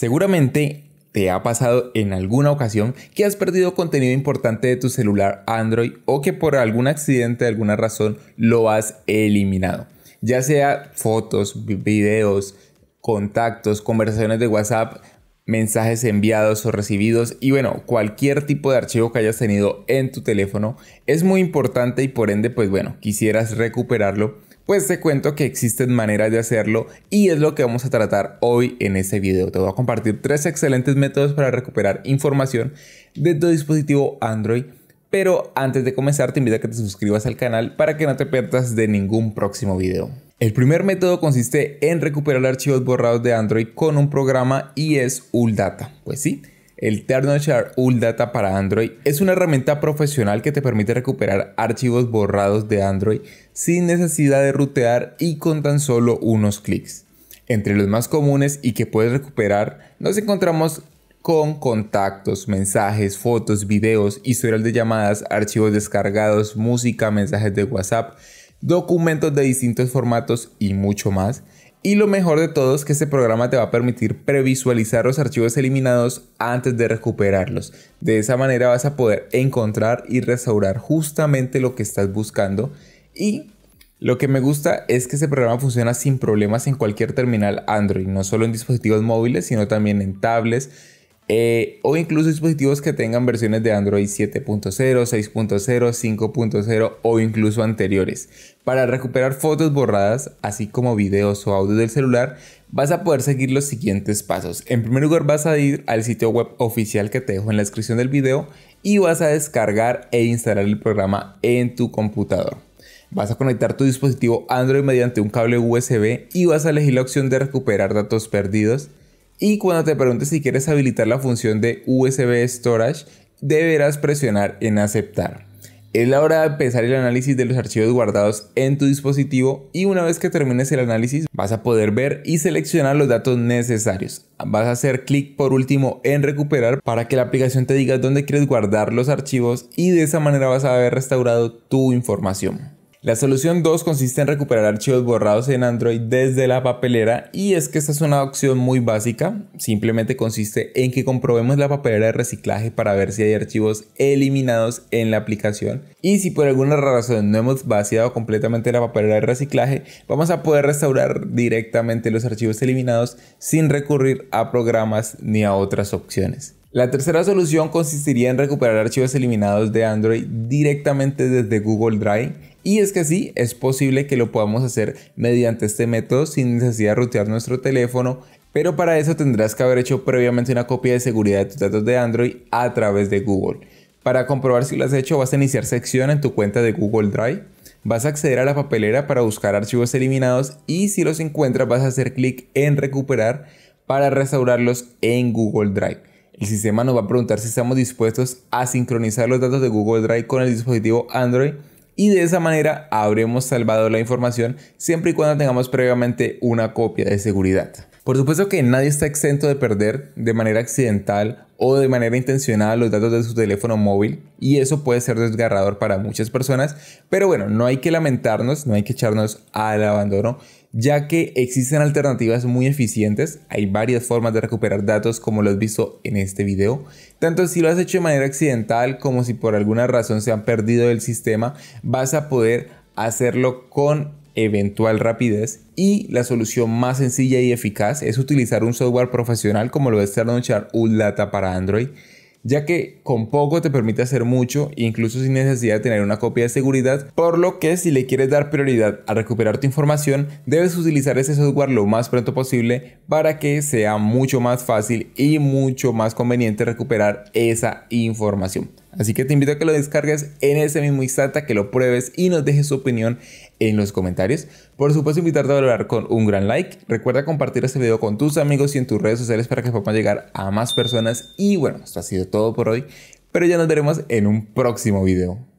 Seguramente te ha pasado en alguna ocasión que has perdido contenido importante de tu celular Android o que por algún accidente de alguna razón lo has eliminado. Ya sea fotos, videos, contactos, conversaciones de WhatsApp, mensajes enviados o recibidos y bueno, cualquier tipo de archivo que hayas tenido en tu teléfono es muy importante y por ende pues bueno, quisieras recuperarlo pues te cuento que existen maneras de hacerlo y es lo que vamos a tratar hoy en este video. Te voy a compartir tres excelentes métodos para recuperar información de tu dispositivo Android. Pero antes de comenzar te invito a que te suscribas al canal para que no te pierdas de ningún próximo video. El primer método consiste en recuperar archivos borrados de Android con un programa y es Uldata. Pues sí, el TernoShare All Data para Android es una herramienta profesional que te permite recuperar archivos borrados de Android sin necesidad de rutear y con tan solo unos clics. Entre los más comunes y que puedes recuperar, nos encontramos con contactos, mensajes, fotos, videos, historial de llamadas, archivos descargados, música, mensajes de WhatsApp, documentos de distintos formatos y mucho más y lo mejor de todo es que este programa te va a permitir previsualizar los archivos eliminados antes de recuperarlos. De esa manera vas a poder encontrar y restaurar justamente lo que estás buscando. Y lo que me gusta es que este programa funciona sin problemas en cualquier terminal Android, no solo en dispositivos móviles, sino también en tablets eh, o incluso dispositivos que tengan versiones de Android 7.0, 6.0, 5.0 o incluso anteriores. Para recuperar fotos borradas, así como videos o audio del celular, vas a poder seguir los siguientes pasos. En primer lugar vas a ir al sitio web oficial que te dejo en la descripción del video y vas a descargar e instalar el programa en tu computador. Vas a conectar tu dispositivo Android mediante un cable USB y vas a elegir la opción de recuperar datos perdidos y cuando te preguntes si quieres habilitar la función de USB Storage, deberás presionar en aceptar. Es la hora de empezar el análisis de los archivos guardados en tu dispositivo y una vez que termines el análisis vas a poder ver y seleccionar los datos necesarios. Vas a hacer clic por último en recuperar para que la aplicación te diga dónde quieres guardar los archivos y de esa manera vas a haber restaurado tu información. La solución 2 consiste en recuperar archivos borrados en Android desde la papelera y es que esta es una opción muy básica, simplemente consiste en que comprobemos la papelera de reciclaje para ver si hay archivos eliminados en la aplicación y si por alguna razón no hemos vaciado completamente la papelera de reciclaje, vamos a poder restaurar directamente los archivos eliminados sin recurrir a programas ni a otras opciones. La tercera solución consistiría en recuperar archivos eliminados de Android directamente desde Google Drive y es que sí, es posible que lo podamos hacer mediante este método sin necesidad de rutear nuestro teléfono, pero para eso tendrás que haber hecho previamente una copia de seguridad de tus datos de Android a través de Google. Para comprobar si lo has hecho, vas a iniciar sección en tu cuenta de Google Drive. Vas a acceder a la papelera para buscar archivos eliminados y si los encuentras vas a hacer clic en recuperar para restaurarlos en Google Drive. El sistema nos va a preguntar si estamos dispuestos a sincronizar los datos de Google Drive con el dispositivo Android y de esa manera habremos salvado la información siempre y cuando tengamos previamente una copia de seguridad. Por supuesto que nadie está exento de perder de manera accidental o de manera intencionada los datos de su teléfono móvil y eso puede ser desgarrador para muchas personas, pero bueno, no hay que lamentarnos, no hay que echarnos al abandono, ya que existen alternativas muy eficientes, hay varias formas de recuperar datos como lo has visto en este video, tanto si lo has hecho de manera accidental como si por alguna razón se han perdido el sistema, vas a poder hacerlo con eventual rapidez y la solución más sencilla y eficaz es utilizar un software profesional como lo es Char Data para Android, ya que con poco te permite hacer mucho, incluso sin necesidad de tener una copia de seguridad, por lo que si le quieres dar prioridad a recuperar tu información, debes utilizar ese software lo más pronto posible para que sea mucho más fácil y mucho más conveniente recuperar esa información. Así que te invito a que lo descargues en ese mismo instante, que lo pruebes y nos dejes tu opinión en los comentarios. Por supuesto, invitarte a valorar con un gran like. Recuerda compartir este video con tus amigos y en tus redes sociales para que puedan llegar a más personas. Y bueno, esto ha sido todo por hoy, pero ya nos veremos en un próximo video.